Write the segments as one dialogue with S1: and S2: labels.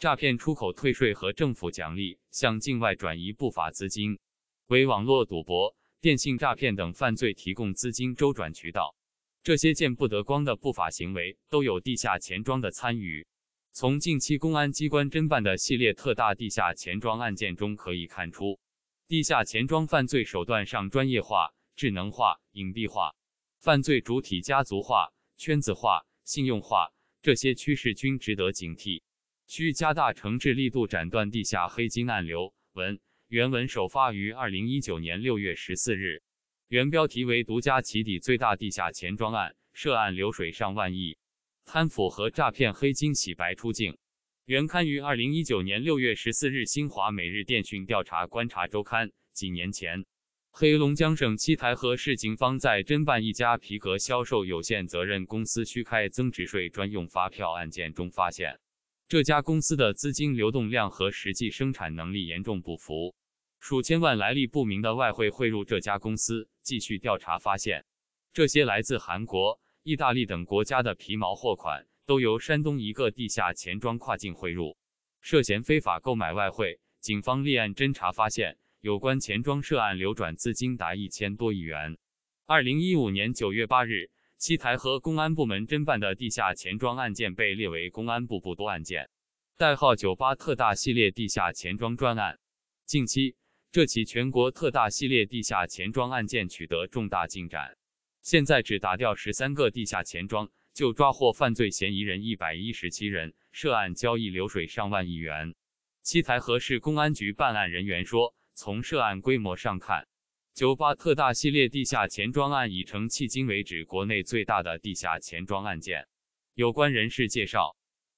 S1: 诈骗、出口退税和政府奖励向境外转移不法资金，为网络赌博、电信诈骗等犯罪提供资金周转渠道。这些见不得光的不法行为都有地下钱庄的参与。从近期公安机关侦办的系列特大地下钱庄案件中可以看出，地下钱庄犯罪手段上专业化、智能化、隐蔽化，犯罪主体家族化、圈子化、信用化，这些趋势均值得警惕。需加大惩治力度，斩断地下黑金暗流。文原文首发于二零一九年六月十四日，原标题为《独家：起底最大地下钱庄案，涉案流水上万亿，贪腐和诈骗黑金洗白出境》。原刊于二零一九年六月十四日，《新华每日电讯》调查观察周刊。几年前，黑龙江省七台河市警方在侦办一家皮革销售有限责任公司虚开增值税专用发票案件中发现。这家公司的资金流动量和实际生产能力严重不符，数千万来历不明的外汇汇入这家公司。继续调查发现，这些来自韩国、意大利等国家的皮毛货款，都由山东一个地下钱庄跨境汇入，涉嫌非法购买外汇。警方立案侦查，发现有关钱庄涉案流转资金达一千多亿元。二零一五年九月八日。七台河公安部门侦办的地下钱庄案件被列为公安部部督案件，代号“九八特大系列地下钱庄专案”。近期，这起全国特大系列地下钱庄案件取得重大进展。现在只打掉十三个地下钱庄，就抓获犯罪嫌疑人一百一十七人，涉案交易流水上万亿元。七台河市公安局办案人员说：“从涉案规模上看。”九八特大系列地下钱庄案已成迄今为止国内最大的地下钱庄案件。有关人士介绍，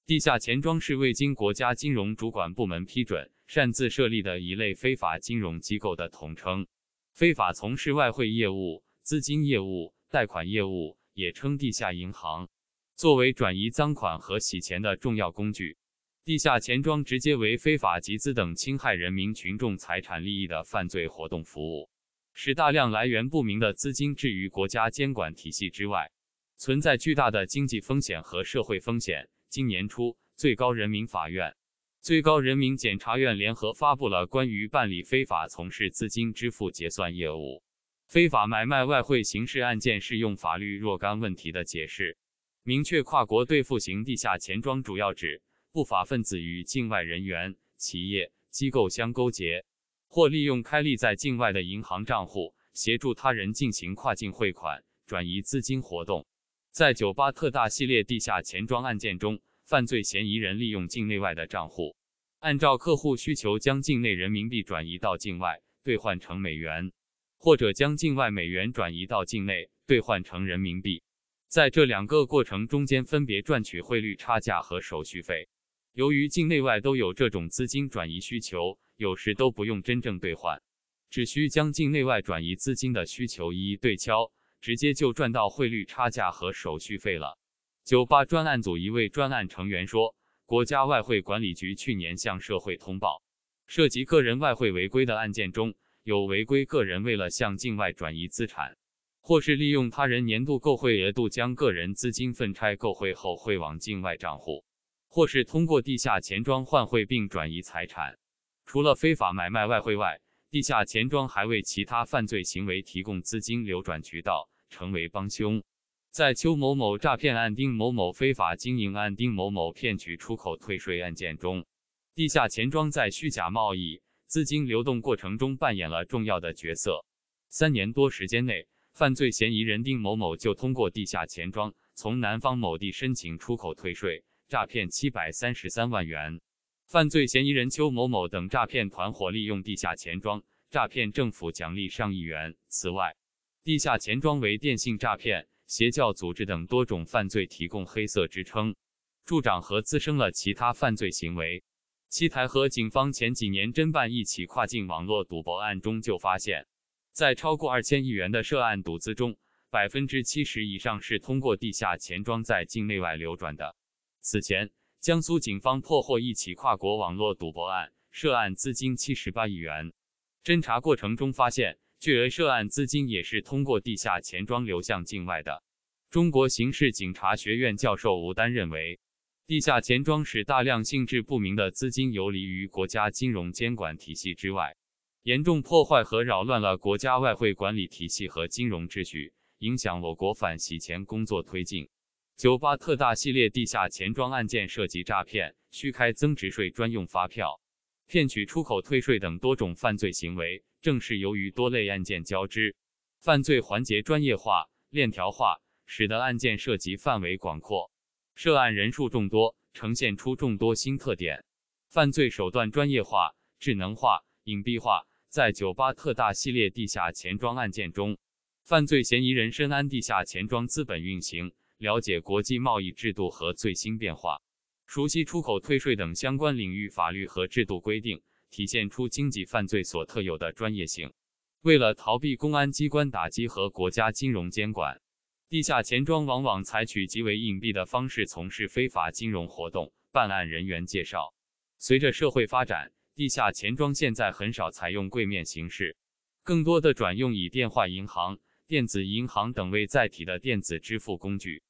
S1: 地下钱庄是未经国家金融主管部门批准擅自设立的一类非法金融机构的统称，非法从事外汇业务、资金业务、贷款业务，也称地下银行。作为转移赃款和洗钱的重要工具，地下钱庄直接为非法集资等侵害人民群众财产利益的犯罪活动服务。使大量来源不明的资金置于国家监管体系之外，存在巨大的经济风险和社会风险。今年初，最高人民法院、最高人民检察院联合发布了《关于办理非法从事资金支付结算业务、非法买卖外汇刑事案件适用法律若干问题的解释》，明确跨国对付型地下钱庄主要指不法分子与境外人员、企业、机构相勾结。或利用开立在境外的银行账户，协助他人进行跨境汇款、转移资金活动。在“九八特大系列地下钱庄”案件中，犯罪嫌疑人利用境内外的账户，按照客户需求将境内人民币转移到境外兑换成美元，或者将境外美元转移到境内兑换成人民币，在这两个过程中间分别赚取汇率差价和手续费。由于境内外都有这种资金转移需求。有时都不用真正兑换，只需将境内外转移资金的需求一一对敲，直接就赚到汇率差价和手续费了。九八专案组一位专案成员说：“国家外汇管理局去年向社会通报，涉及个人外汇违规的案件中，有违规个人为了向境外转移资产，或是利用他人年度购汇额度将个人资金分拆购汇后汇往境外账户，或是通过地下钱庄换汇并转移财产。”除了非法买卖外汇外，地下钱庄还为其他犯罪行为提供资金流转渠道，成为帮凶。在邱某某诈骗案、丁某某非法经营案、丁某某骗取出口退税案件中，地下钱庄在虚假贸易资金流动过程中扮演了重要的角色。三年多时间内，犯罪嫌疑人丁某某就通过地下钱庄从南方某地申请出口退税，诈骗七百三十三万元。犯罪嫌疑人邱某某等诈骗团伙利用地下钱庄诈骗政府奖励上亿元。此外，地下钱庄为电信诈骗、邪教组织等多种犯罪提供黑色支撑，助长和滋生了其他犯罪行为。七台河警方前几年侦办一起跨境网络赌博案中就发现，在超过二千亿元的涉案赌资中，百分之七十以上是通过地下钱庄在境内外流转的。此前。江苏警方破获一起跨国网络赌博案，涉案资金七十八亿元。侦查过程中发现，巨额涉案资金也是通过地下钱庄流向境外的。中国刑事警察学院教授吴丹认为，地下钱庄使大量性质不明的资金游离于国家金融监管体系之外，严重破坏和扰乱了国家外汇管理体系和金融秩序，影响我国反洗钱工作推进。九八特大系列地下钱庄案件涉及诈骗、虚开增值税专用发票、骗取出口退税等多种犯罪行为。正是由于多类案件交织，犯罪环节专业化、链条化，使得案件涉及范围广阔，涉案人数众多，呈现出众多新特点。犯罪手段专业化、智能化、隐蔽化。在九八特大系列地下钱庄案件中，犯罪嫌疑人深谙地下钱庄资本运行。了解国际贸易制度和最新变化，熟悉出口退税等相关领域法律和制度规定，体现出经济犯罪所特有的专业性。为了逃避公安机关打击和国家金融监管，地下钱庄往往采取极为隐蔽的方式从事非法金融活动。办案人员介绍，随着社会发展，地下钱庄现在很少采用柜面形式，更多的转用以电话银行、电子银行等为载体的电子支付工具。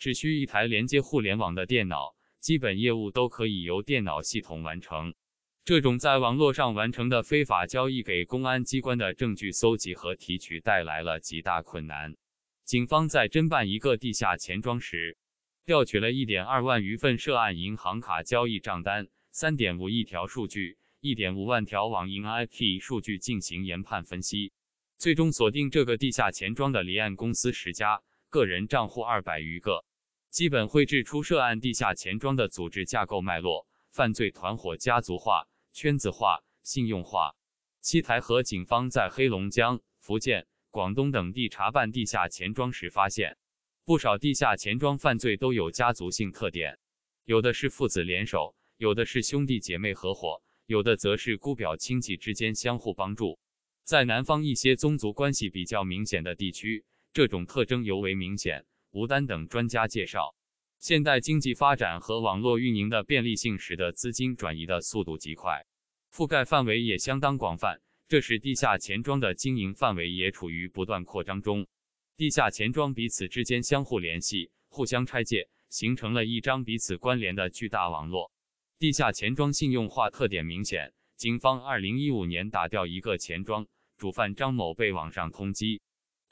S1: 只需一台连接互联网的电脑，基本业务都可以由电脑系统完成。这种在网络上完成的非法交易，给公安机关的证据搜集和提取带来了极大困难。警方在侦办一个地下钱庄时，调取了一点二万余份涉案银行卡交易账单，三点五亿条数据，一点五万条网银 I P 数据进行研判分析，最终锁定这个地下钱庄的离岸公司十家，个人账户二百余个。基本绘制出涉案地下钱庄的组织架构脉络，犯罪团伙家族化、圈子化、信用化。七台河警方在黑龙江、福建、广东等地查办地下钱庄时发现，不少地下钱庄犯罪都有家族性特点，有的是父子联手，有的是兄弟姐妹合伙，有的则是姑表亲戚之间相互帮助。在南方一些宗族关系比较明显的地区，这种特征尤为明显。吴丹等专家介绍，现代经济发展和网络运营的便利性使得资金转移的速度极快，覆盖范围也相当广泛，这使地下钱庄的经营范围也处于不断扩张中。地下钱庄彼此之间相互联系，互相拆借，形成了一张彼此关联的巨大网络。地下钱庄信用化特点明显，警方2015年打掉一个钱庄，主犯张某被网上通缉。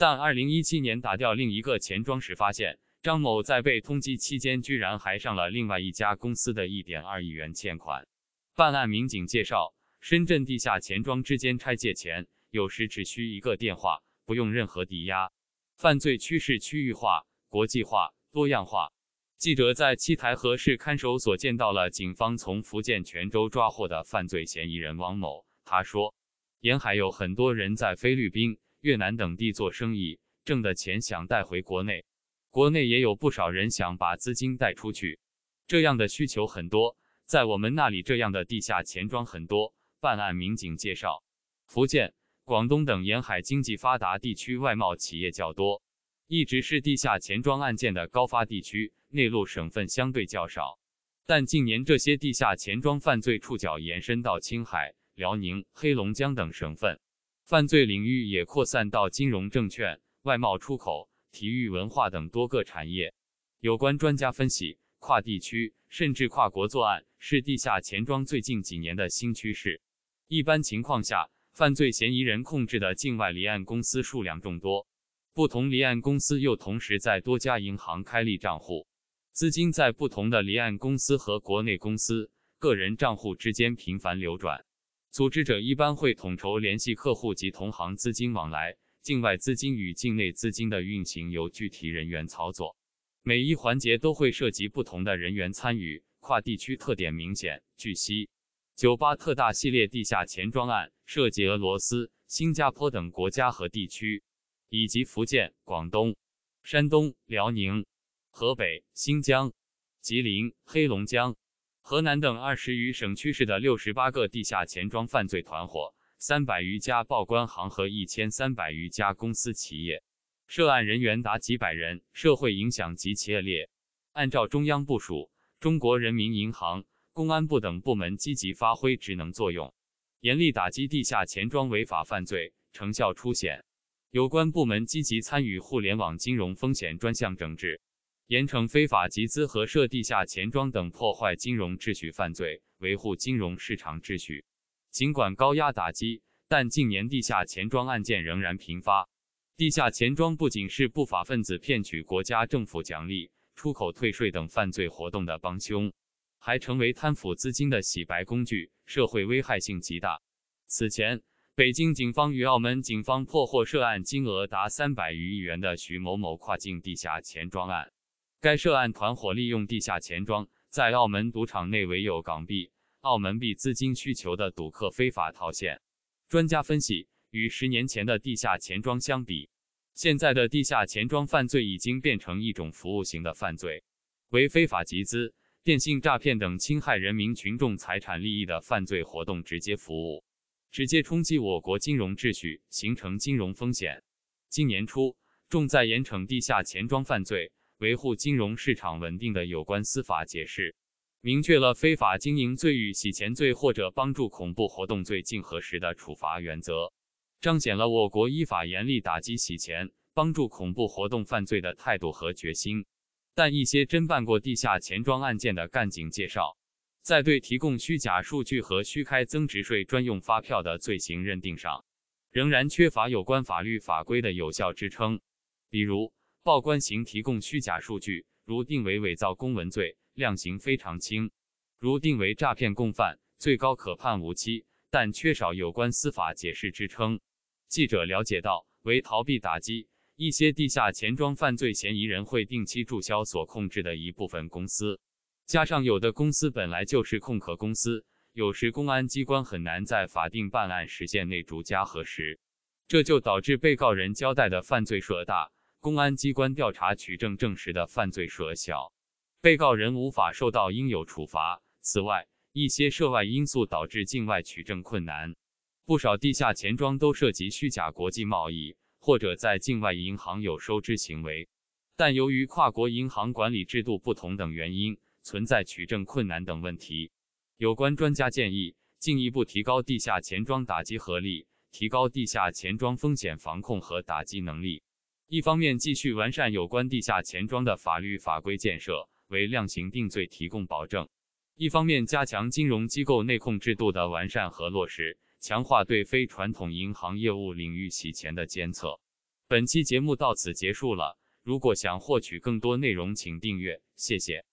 S1: 但二零一七年打掉另一个钱庄时，发现张某在被通缉期间，居然还上了另外一家公司的一点二亿元欠款。办案民警介绍，深圳地下钱庄之间拆借钱，有时只需一个电话，不用任何抵押。犯罪趋势区域化、国际化、多样化。记者在七台河市看守所见到了警方从福建泉州抓获的犯罪嫌疑人王某。他说，沿海有很多人在菲律宾。越南等地做生意挣的钱想带回国内，国内也有不少人想把资金带出去，这样的需求很多。在我们那里，这样的地下钱庄很多。办案民警介绍，福建、广东等沿海经济发达地区外贸企业较多，一直是地下钱庄案件的高发地区，内陆省份相对较少。但近年，这些地下钱庄犯罪触角延伸到青海、辽宁、黑龙江等省份。犯罪领域也扩散到金融证券、外贸出口、体育文化等多个产业。有关专家分析，跨地区甚至跨国作案是地下钱庄最近几年的新趋势。一般情况下，犯罪嫌疑人控制的境外离岸公司数量众多，不同离岸公司又同时在多家银行开立账户，资金在不同的离岸公司和国内公司、个人账户之间频繁流转。组织者一般会统筹联系客户及同行，资金往来、境外资金与境内资金的运行由具体人员操作，每一环节都会涉及不同的人员参与，跨地区特点明显。据悉，九八特大系列地下钱庄案涉及俄罗斯、新加坡等国家和地区，以及福建、广东、山东、辽宁、河北、新疆、吉林、黑龙江。河南等二十余省区市的六十八个地下钱庄犯罪团伙、三百余家报关行和一千三百余家公司企业，涉案人员达几百人，社会影响极其恶劣。按照中央部署，中国人民银行、公安部等部门积极发挥职能作用，严厉打击地下钱庄违法犯罪，成效初显。有关部门积极参与互联网金融风险专项整治。严惩非法集资和设地下钱庄等破坏金融秩序犯罪，维护金融市场秩序。尽管高压打击，但近年地下钱庄案件仍然频发。地下钱庄不仅是不法分子骗取国家政府奖励、出口退税等犯罪活动的帮凶，还成为贪腐资金的洗白工具，社会危害性极大。此前，北京警方与澳门警方破获涉案金额达三百余亿元的徐某某跨境地下钱庄案。该涉案团伙利用地下钱庄，在澳门赌场内为有港币、澳门币资金需求的赌客非法套现。专家分析，与十年前的地下钱庄相比，现在的地下钱庄犯罪已经变成一种服务型的犯罪，为非法集资、电信诈骗等侵害人民群众财产利益的犯罪活动直接服务，直接冲击我国金融秩序，形成金融风险。今年初，重在严惩地下钱庄犯罪。维护金融市场稳定的有关司法解释，明确了非法经营罪与洗钱罪或者帮助恐怖活动罪竞合时的处罚原则，彰显了我国依法严厉打击洗钱、帮助恐怖活动犯罪的态度和决心。但一些侦办过地下钱庄案件的干警介绍，在对提供虚假数据和虚开增值税专用发票的罪行认定上，仍然缺乏有关法律法规的有效支撑，比如。报关行提供虚假数据，如定为伪造公文罪，量刑非常轻；如定为诈骗共犯，最高可判无期，但缺少有关司法解释支撑。记者了解到，为逃避打击，一些地下钱庄犯罪嫌疑人会定期注销所控制的一部分公司，加上有的公司本来就是空壳公司，有时公安机关很难在法定办案时限内逐家核实，这就导致被告人交代的犯罪数额大。公安机关调查取证证实的犯罪涉小，被告人无法受到应有处罚。此外，一些涉外因素导致境外取证困难。不少地下钱庄都涉及虚假国际贸易或者在境外银行有收支行为，但由于跨国银行管理制度不同等原因，存在取证困难等问题。有关专家建议进一步提高地下钱庄打击合力，提高地下钱庄风险防控和打击能力。一方面继续完善有关地下钱庄的法律法规建设，为量刑定罪提供保证；一方面加强金融机构内控制度的完善和落实，强化对非传统银行业务领域洗钱的监测。本期节目到此结束了。如果想获取更多内容，请订阅。谢谢。